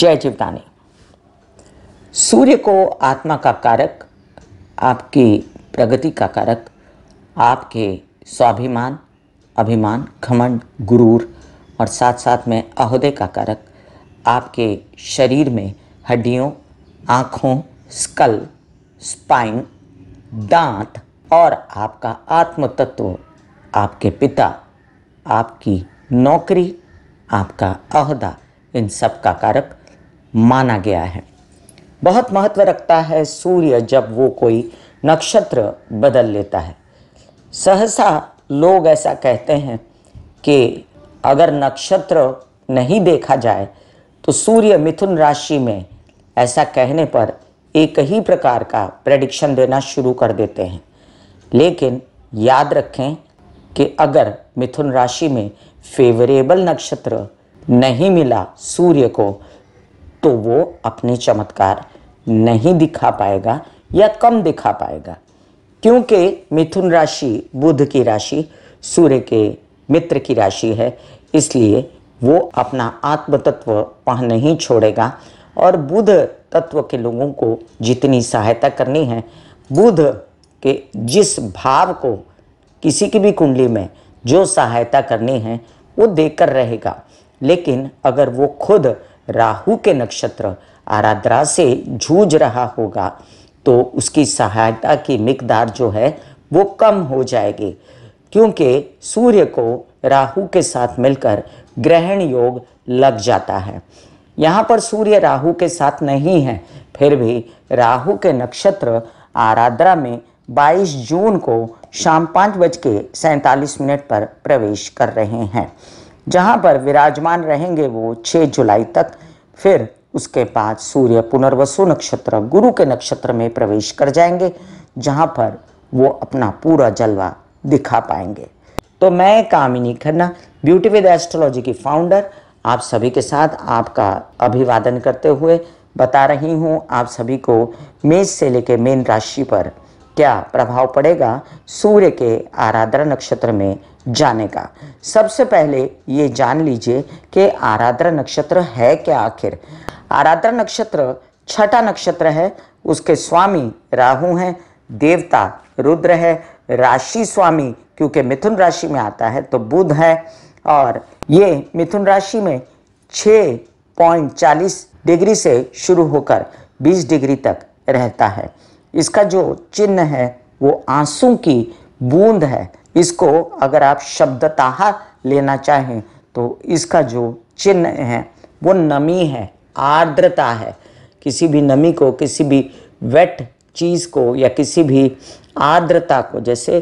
जय जीवदानी सूर्य को आत्मा का कारक आपकी प्रगति का कारक आपके स्वाभिमान अभिमान घमंड गुरूर और साथ साथ में अहदे का कारक आपके शरीर में हड्डियों आँखों स्कल स्पाइन दांत और आपका आत्म तत्व आपके पिता आपकी नौकरी आपका अहदा इन सब का कारक माना गया है बहुत महत्व रखता है सूर्य जब वो कोई नक्षत्र बदल लेता है सहसा लोग ऐसा कहते हैं कि अगर नक्षत्र नहीं देखा जाए तो सूर्य मिथुन राशि में ऐसा कहने पर एक ही प्रकार का प्रेडिक्शन देना शुरू कर देते हैं लेकिन याद रखें कि अगर मिथुन राशि में फेवरेबल नक्षत्र नहीं मिला सूर्य को तो वो अपने चमत्कार नहीं दिखा पाएगा या कम दिखा पाएगा क्योंकि मिथुन राशि बुध की राशि सूर्य के मित्र की राशि है इसलिए वो अपना आत्म तत्व वह नहीं छोड़ेगा और बुध तत्व के लोगों को जितनी सहायता करनी है बुध के जिस भाव को किसी की भी कुंडली में जो सहायता करनी है वो देकर रहेगा लेकिन अगर वो खुद राहु के नक्षत्र आराध्रा से जूझ रहा होगा तो उसकी सहायता की मकदार जो है वो कम हो जाएगी क्योंकि सूर्य को राहु के साथ मिलकर ग्रहण योग लग जाता है यहाँ पर सूर्य राहु के साथ नहीं है फिर भी राहु के नक्षत्र आराध्रा में 22 जून को शाम पाँच बज के मिनट पर प्रवेश कर रहे हैं जहाँ पर विराजमान रहेंगे वो 6 जुलाई तक फिर उसके बाद सूर्य पुनर्वसु नक्षत्र गुरु के नक्षत्र में प्रवेश कर जाएंगे जहाँ पर वो अपना पूरा जलवा दिखा पाएंगे तो मैं Kamini Khanna beauty with astrology की फाउंडर आप सभी के साथ आपका अभिवादन करते हुए बता रही हूँ आप सभी को मेष से लेकर मेन राशि पर क्या प्रभाव पड़ेगा सूर्य के आराधना नक्षत्र में जाने का सबसे पहले ये जान लीजिए कि आराध्रा नक्षत्र है क्या आखिर आराध्रा नक्षत्र छठा नक्षत्र है उसके स्वामी राहु हैं देवता रुद्र है राशि स्वामी क्योंकि मिथुन राशि में आता है तो बुध है और ये मिथुन राशि में छ पॉइंट चालीस डिग्री से शुरू होकर बीस डिग्री तक रहता है इसका जो चिन्ह है वो आंसू की बूंद है इसको अगर आप शब्दताह लेना चाहें तो इसका जो चिन्ह है वो नमी है आर्द्रता है किसी भी नमी को किसी भी वेट चीज़ को या किसी भी आर्द्रता को जैसे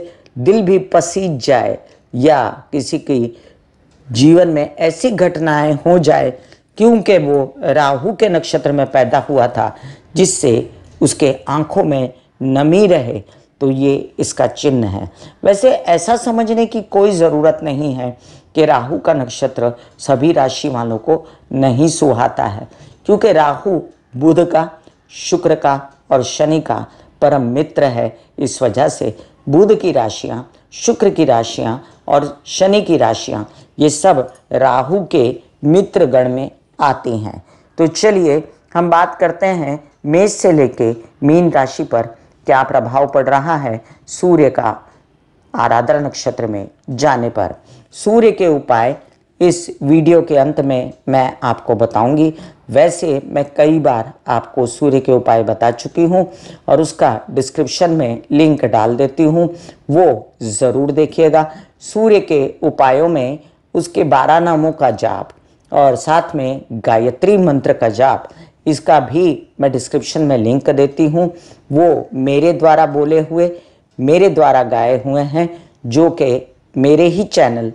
दिल भी पसीज जाए या किसी की जीवन में ऐसी घटनाएं हो जाए क्योंकि वो राहु के नक्षत्र में पैदा हुआ था जिससे उसके आँखों में नमी रहे तो ये इसका चिन्ह है वैसे ऐसा समझने की कोई ज़रूरत नहीं है कि राहु का नक्षत्र सभी राशि वालों को नहीं सुहाता है क्योंकि राहु बुध का शुक्र का और शनि का परम मित्र है इस वजह से बुध की राशियाँ शुक्र की राशियाँ और शनि की राशियाँ ये सब राहु के मित्र गण में आती हैं तो चलिए हम बात करते हैं मेष से लेके मीन राशि पर क्या प्रभाव पड़ रहा है सूर्य का आराधना नक्षत्र में जाने पर सूर्य के उपाय इस वीडियो के अंत में मैं आपको बताऊंगी वैसे मैं कई बार आपको सूर्य के उपाय बता चुकी हूं और उसका डिस्क्रिप्शन में लिंक डाल देती हूं वो ज़रूर देखिएगा सूर्य के उपायों में उसके बारह नामों का जाप और साथ में गायत्री मंत्र का जाप इसका भी मैं डिस्क्रिप्शन में लिंक देती हूँ वो मेरे द्वारा बोले हुए मेरे द्वारा गाए हुए हैं जो कि मेरे ही चैनल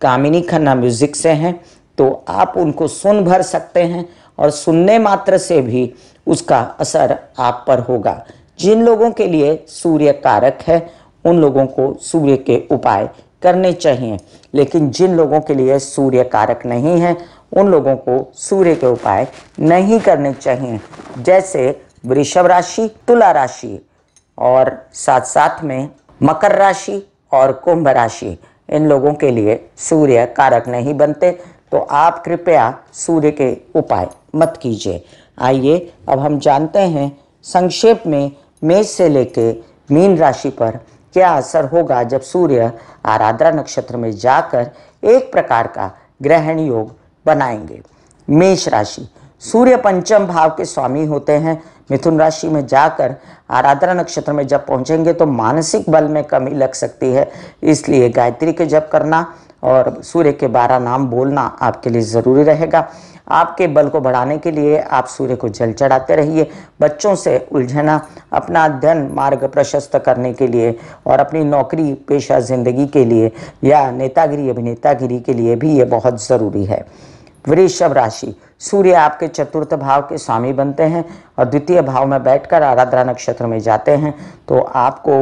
कामिनी खन्ना म्यूज़िक से हैं तो आप उनको सुन भर सकते हैं और सुनने मात्र से भी उसका असर आप पर होगा जिन लोगों के लिए सूर्य कारक है उन लोगों को सूर्य के उपाय करने चाहिए लेकिन जिन लोगों के लिए सूर्य कारक नहीं है उन लोगों को सूर्य के उपाय नहीं करने चाहिए जैसे वृषभ राशि तुला राशि और साथ साथ में मकर राशि और कुंभ राशि इन लोगों के लिए सूर्य कारक नहीं बनते तो आप कृपया सूर्य के उपाय मत कीजिए आइए अब हम जानते हैं संक्षेप में मेष से लेके मीन राशि पर क्या असर होगा जब सूर्य आराध्रा नक्षत्र में जाकर एक प्रकार का ग्रहण योग बनाएंगे मेष राशि सूर्य पंचम भाव के स्वामी होते हैं मिथुन राशि में जाकर आराधना नक्षत्र में जब पहुंचेंगे तो मानसिक बल में कमी लग सकती है इसलिए गायत्री के जप करना और सूर्य के बारह नाम बोलना आपके लिए ज़रूरी रहेगा आपके बल को बढ़ाने के लिए आप सूर्य को जल चढ़ाते रहिए बच्चों से उलझना अपना अध्ययन मार्ग प्रशस्त करने के लिए और अपनी नौकरी पेशा जिंदगी के लिए या नेतागिरी अभिनेतागिरी के लिए भी ये बहुत ज़रूरी है वृषभ राशि सूर्य आपके चतुर्थ भाव के स्वामी बनते हैं और द्वितीय भाव में बैठकर आराधना नक्षत्र में जाते हैं तो आपको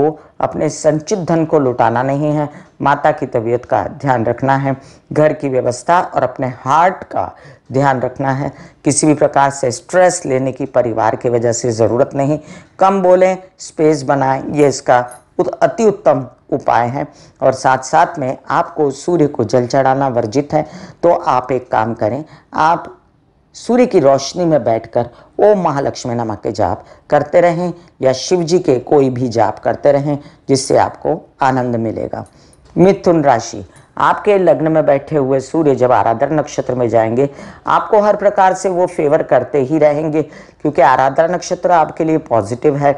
अपने संचित धन को लुटाना नहीं है माता की तबीयत का ध्यान रखना है घर की व्यवस्था और अपने हार्ट का ध्यान रखना है किसी भी प्रकार से स्ट्रेस लेने की परिवार की वजह से ज़रूरत नहीं कम बोलें स्पेस बनाएं ये इसका अति उत्तम उपाय है और साथ साथ में आपको सूर्य को जल चढ़ाना वर्जित है तो आप एक काम करें आप सूर्य की रोशनी में बैठकर ओम महालक्ष्मी नमः के जाप करते रहें या शिव जी के कोई भी जाप करते रहें जिससे आपको आनंद मिलेगा मिथुन राशि आपके लग्न में बैठे हुए सूर्य जब आराधर नक्षत्र में जाएंगे आपको हर प्रकार से वो फेवर करते ही रहेंगे क्योंकि आराधर नक्षत्र आपके लिए पॉजिटिव है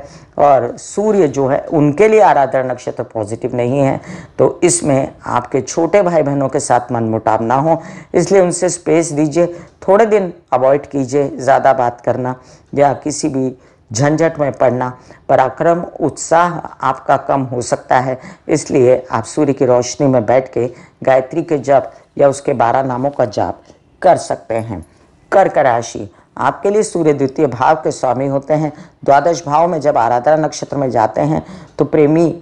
और सूर्य जो है उनके लिए आराधर नक्षत्र पॉजिटिव नहीं है तो इसमें आपके छोटे भाई बहनों के साथ मनमुटाव ना हो इसलिए उनसे स्पेस दीजिए थोड़े दिन अवॉइड कीजिए ज़्यादा बात करना या किसी भी झंझट में पड़ना पराक्रम उत्साह आपका कम हो सकता है इसलिए आप सूर्य की रोशनी में बैठ के गायत्री के जप या उसके बारह नामों का जाप कर सकते हैं कर्क राशि आपके लिए सूर्य द्वितीय भाव के स्वामी होते हैं द्वादश भाव में जब आराधना नक्षत्र में जाते हैं तो प्रेमी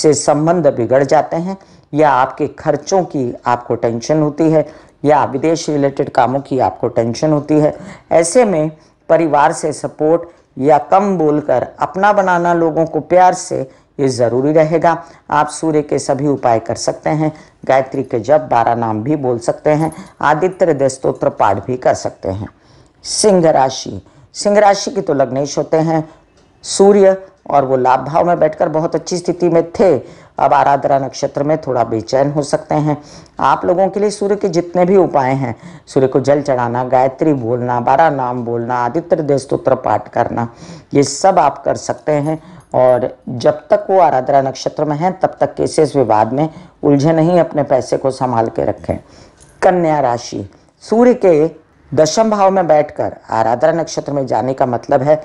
से संबंध बिगड़ जाते हैं या आपके खर्चों की आपको टेंशन होती है या विदेश रिलेटेड कामों की आपको टेंशन होती है ऐसे में परिवार से सपोर्ट या कम बोलकर अपना बनाना लोगों को प्यार से ये ज़रूरी रहेगा आप सूर्य के सभी उपाय कर सकते हैं गायत्री के जब बारह नाम भी बोल सकते हैं आदित्य हृदय स्त्रोत्र पाठ भी कर सकते हैं सिंह राशि सिंह राशि के तो लग्नेश होते हैं सूर्य और वो लाभ भाव में बैठकर बहुत अच्छी स्थिति में थे अब आराधरा नक्षत्र में थोड़ा बेचैन हो सकते हैं आप लोगों के लिए सूर्य के जितने भी उपाय हैं सूर्य को जल चढ़ाना गायत्री बोलना बारह नाम बोलना आदित्य हृदय स्त्रोत्र पाठ करना ये सब आप कर सकते हैं और जब तक वो आराधरा नक्षत्र में हैं तब तक केसेस विवाद में उलझे नहीं अपने पैसे को संभाल के रखें कन्या राशि सूर्य के दशम भाव में बैठकर आराधना नक्षत्र में जाने का मतलब है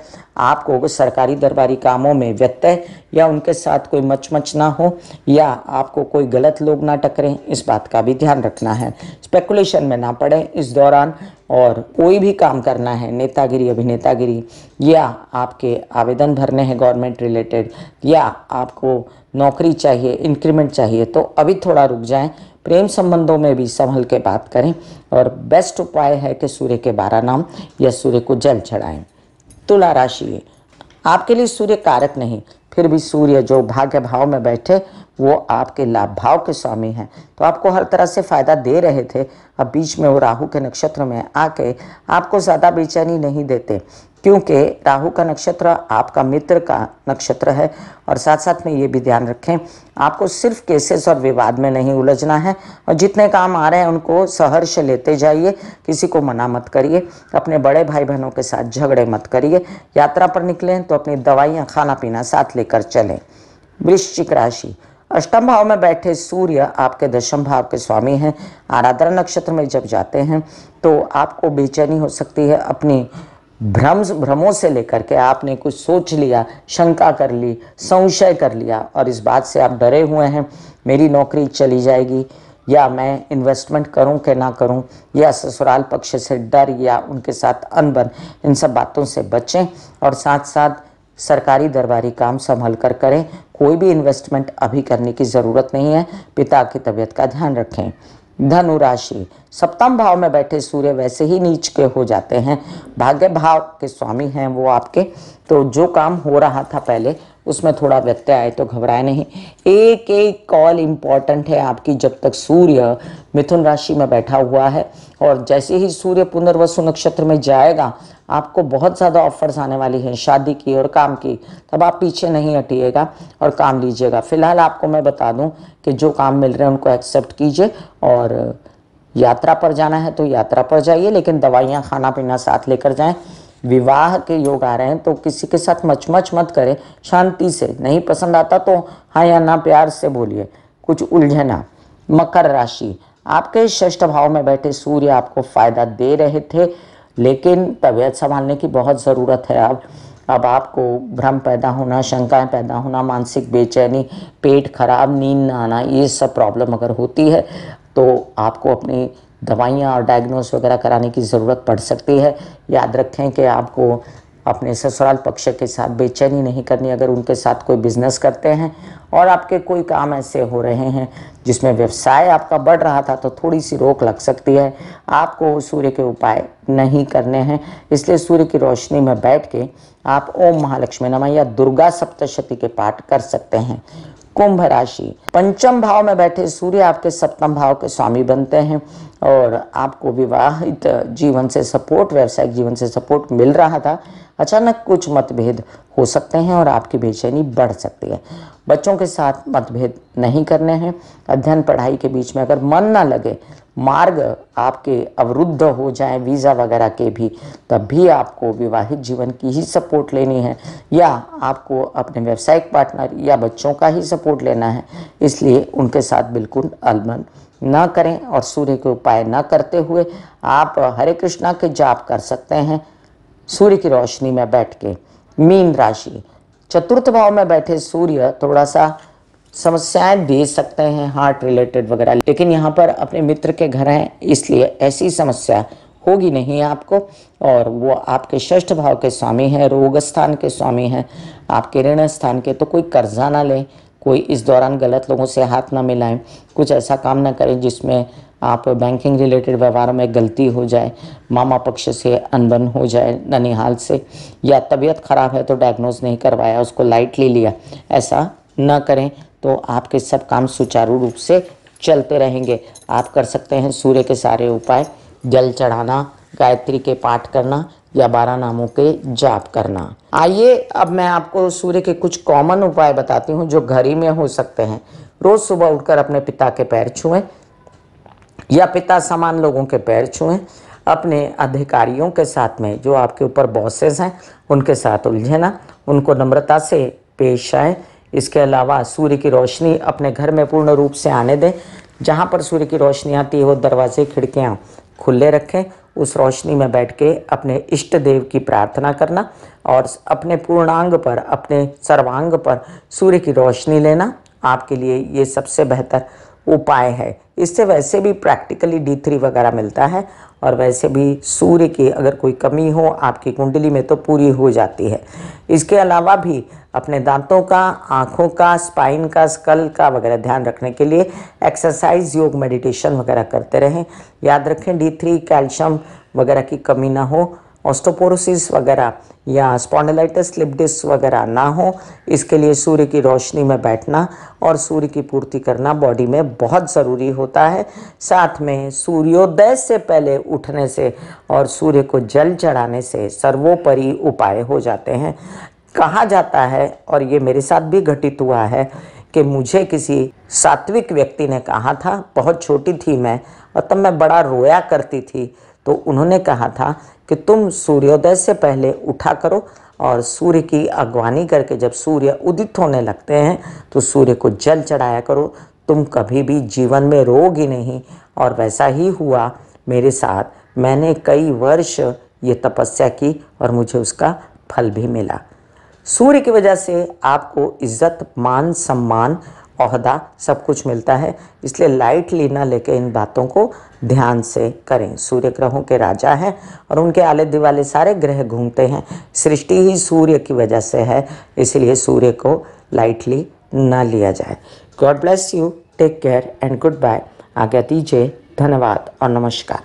आपको सरकारी दरबारी कामों में व्यत्यय या उनके साथ कोई मचमच ना हो या आपको कोई गलत लोग ना टकरें इस बात का भी ध्यान रखना है स्पेकुलेशन में ना पड़े इस दौरान और कोई भी काम करना है नेतागिरी अभिनेतागिरी या आपके आवेदन भरने हैं गवर्नमेंट रिलेटेड या आपको नौकरी चाहिए इंक्रीमेंट चाहिए तो अभी थोड़ा रुक जाएँ प्रेम संबंधों में भी संभल के बात करें और बेस्ट उपाय है कि सूर्य के बारह नाम या सूर्य को जल चढ़ाएं तुला राशि आपके लिए सूर्य कारक नहीं फिर भी सूर्य जो भाग्य भाव में बैठे वो आपके लाभ भाव के स्वामी हैं तो आपको हर तरह से फ़ायदा दे रहे थे अब बीच में वो राहु के नक्षत्र में आके आपको ज़्यादा बेचैनी नहीं देते क्योंकि राहु का नक्षत्र आपका मित्र का नक्षत्र है और साथ साथ में ये भी ध्यान रखें आपको सिर्फ केसेस और विवाद में नहीं उलझना है और जितने काम आ रहे हैं उनको सहर्ष लेते जाइए किसी को मना मत करिए अपने बड़े भाई बहनों के साथ झगड़े मत करिए यात्रा पर निकलें तो अपनी दवाइयाँ खाना पीना साथ लेकर चलें वृश्चिक राशि अष्टम भाव में बैठे सूर्य आपके दशम भाव के स्वामी हैं आराधना नक्षत्र में जब जाते हैं तो आपको बेचैनी हो सकती है अपनी भ्रम भ्रमों से लेकर के आपने कुछ सोच लिया शंका कर ली संशय कर लिया और इस बात से आप डरे हुए हैं मेरी नौकरी चली जाएगी या मैं इन्वेस्टमेंट करूं कि ना करूं या ससुराल पक्ष से डर या उनके साथ अनबन इन सब बातों से बचें और साथ साथ सरकारी दरबारी काम संभल कर करें कोई भी इन्वेस्टमेंट अभी करने की ज़रूरत नहीं है पिता की तबीयत का ध्यान रखें धनु राशि सप्तम भाव में बैठे सूर्य वैसे ही नीच के हो जाते हैं भाग्य भाव के स्वामी हैं वो आपके तो जो काम हो रहा था पहले उसमें थोड़ा व्यत्यय आए तो घबराए नहीं एक एक कॉल इम्पॉर्टेंट है आपकी जब तक सूर्य मिथुन राशि में बैठा हुआ है और जैसे ही सूर्य पुनर्वसु नक्षत्र में जाएगा आपको बहुत ज़्यादा ऑफर्स आने वाली हैं शादी की और काम की तब आप पीछे नहीं हटिएगा और काम लीजिएगा फिलहाल आपको मैं बता दूं कि जो काम मिल रहे हैं उनको एक्सेप्ट कीजिए और यात्रा पर जाना है तो यात्रा पर जाइए लेकिन दवाइयाँ खाना पीना साथ लेकर जाएं विवाह के योग आ रहे हैं तो किसी के साथ मचमच मत करें शांति से नहीं पसंद आता तो हाँ या ना प्यार से बोलिए कुछ उलझना मकर राशि आपके ष्ठ भाव में बैठे सूर्य आपको फायदा दे रहे थे लेकिन तबीयत संभालने की बहुत ज़रूरत है अब अब आपको भ्रम पैदा होना शंकाएं पैदा होना मानसिक बेचैनी पेट खराब नींद ना आना ये सब प्रॉब्लम अगर होती है तो आपको अपनी दवाइयाँ और डायग्नोस वगैरह कराने की ज़रूरत पड़ सकती है याद रखें कि आपको अपने ससुराल पक्ष के साथ बेचैनी नहीं करनी अगर उनके साथ कोई बिजनेस करते हैं और आपके कोई काम ऐसे हो रहे हैं जिसमें व्यवसाय आपका बढ़ रहा था तो थोड़ी सी रोक लग सकती है आपको सूर्य के उपाय नहीं करने हैं इसलिए सूर्य की रोशनी में बैठ के आप ओम महालक्ष्मी नमा या दुर्गा सप्तशती के पाठ कर सकते हैं कुंभ राशि पंचम भाव में बैठे सूर्य आपके सप्तम भाव के स्वामी बनते हैं और आपको विवाहित जीवन से सपोर्ट व्यावसायिक जीवन से सपोर्ट मिल रहा था अचानक कुछ मतभेद हो सकते हैं और आपकी बेचैनी बढ़ सकती है बच्चों के साथ मतभेद नहीं करने हैं अध्ययन पढ़ाई के बीच में अगर मन ना लगे मार्ग आपके अवरुद्ध हो जाए वीज़ा वगैरह के भी तब भी आपको विवाहित जीवन की ही सपोर्ट लेनी है या आपको अपने व्यवसायिक पार्टनर या बच्चों का ही सपोर्ट लेना है इसलिए उनके साथ बिल्कुल अलमन न करें और सूर्य के उपाय न करते हुए आप हरे कृष्णा के जाप कर सकते हैं सूर्य की रोशनी में बैठ के मीन राशि चतुर्थ भाव में बैठे सूर्य थोड़ा सा समस्याएं भेज सकते हैं हार्ट रिलेटेड वगैरह लेकिन यहाँ पर अपने मित्र के घर हैं इसलिए ऐसी समस्या होगी नहीं आपको और वो आपके षष्ठ भाव के स्वामी हैं रोग स्थान के स्वामी हैं आपके ऋण स्थान के तो कोई कर्जा ना लें कोई इस दौरान गलत लोगों से हाथ ना मिलाएं कुछ ऐसा काम ना करें जिसमें आप बैंकिंग रिलेटेड व्यवहारों में गलती हो जाए मामा पक्ष से अनबन हो जाए ननिहाल से या तबीयत खराब है तो डायग्नोज नहीं करवाया उसको लाइटली लिया ऐसा ना करें तो आपके सब काम सुचारू रूप से चलते रहेंगे आप कर सकते हैं सूर्य के सारे उपाय जल चढ़ाना गायत्री के पाठ करना या बारह नामों के जाप करना आइए अब मैं आपको सूर्य के कुछ कॉमन उपाय बताती हूँ जो घर ही में हो सकते हैं रोज़ सुबह उठकर अपने पिता के पैर छुएं या पिता समान लोगों के पैर छुएं अपने अधिकारियों के साथ में जो आपके ऊपर बॉसेस हैं उनके साथ उलझे ना उनको नम्रता से पेश आए इसके अलावा सूर्य की रोशनी अपने घर में पूर्ण रूप से आने दें जहाँ पर सूर्य की रोशनी आती हो दरवाजे खिड़कियाँ खुले रखें उस रोशनी में बैठ के अपने इष्ट देव की प्रार्थना करना और अपने पूर्णांग पर अपने सर्वांग पर सूर्य की रोशनी लेना आपके लिए ये सबसे बेहतर उपाय है इससे वैसे भी प्रैक्टिकली डी थ्री वगैरह मिलता है और वैसे भी सूर्य की अगर कोई कमी हो आपकी कुंडली में तो पूरी हो जाती है इसके अलावा भी अपने दांतों का आँखों का स्पाइन का स्कल का वगैरह ध्यान रखने के लिए एक्सरसाइज योग मेडिटेशन वगैरह करते रहें याद रखें डी थ्री कैल्शियम वगैरह की कमी ना हो ऑस्टोपोरोसिस वगैरह या स्पॉन्डलाइटिस स्लिप डिस्क वगैरह ना हो इसके लिए सूर्य की रोशनी में बैठना और सूर्य की पूर्ति करना बॉडी में बहुत ज़रूरी होता है साथ में सूर्योदय से पहले उठने से और सूर्य को जल चढ़ाने से सर्वोपरि उपाय हो जाते हैं कहा जाता है और ये मेरे साथ भी घटित हुआ है कि मुझे किसी सात्विक व्यक्ति ने कहा था बहुत छोटी थी मैं और तब मैं बड़ा रोया करती थी तो उन्होंने कहा था कि तुम सूर्योदय से पहले उठा करो और सूर्य की अगवानी करके जब सूर्य उदित होने लगते हैं तो सूर्य को जल चढ़ाया करो तुम कभी भी जीवन में रोग ही नहीं और वैसा ही हुआ मेरे साथ मैंने कई वर्ष ये तपस्या की और मुझे उसका फल भी मिला सूर्य की वजह से आपको इज्जत मान सम्मान अहदा सब कुछ मिलता है इसलिए लाइट लेना लेके इन बातों को ध्यान से करें सूर्य ग्रहों के राजा हैं और उनके आले दिवाले सारे ग्रह घूमते हैं सृष्टि ही सूर्य की वजह से है इसलिए सूर्य को लाइटली ना लिया जाए God bless you take care and good bye आज्ञा दीजिए धन्यवाद और नमस्कार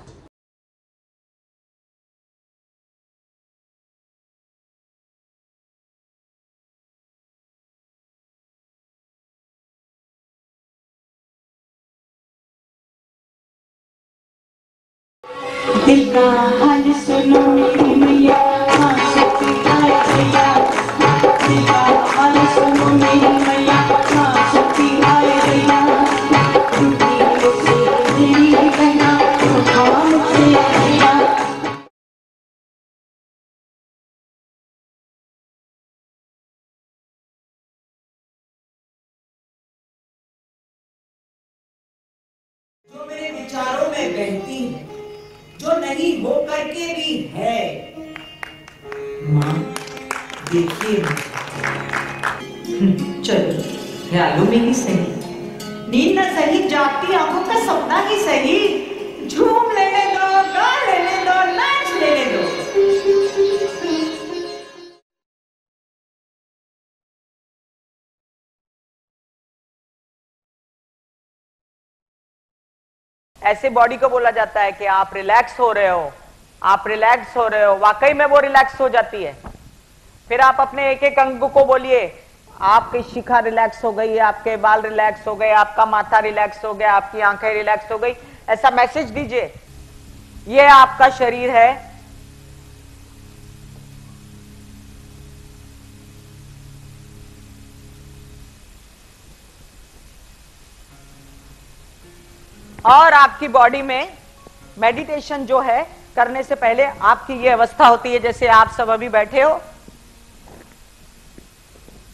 ऐसे बॉडी को बोला जाता है कि आप रिलैक्स हो रहे हो आप रिलैक्स हो रहे हो वाकई में वो रिलैक्स हो जाती है फिर आप अपने एक एक अंग को बोलिए आपकी शिखा रिलैक्स हो गई आपके बाल रिलैक्स हो गए आपका माथा रिलैक्स हो गया आपकी आंखें रिलैक्स हो गई ऐसा मैसेज दीजिए ये आपका शरीर है और आपकी बॉडी में मेडिटेशन जो है करने से पहले आपकी ये अवस्था होती है जैसे आप सब अभी बैठे हो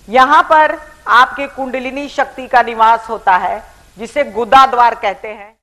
यहां पर आपकी कुंडलिनी शक्ति का निवास होता है जिसे गुदा द्वार कहते हैं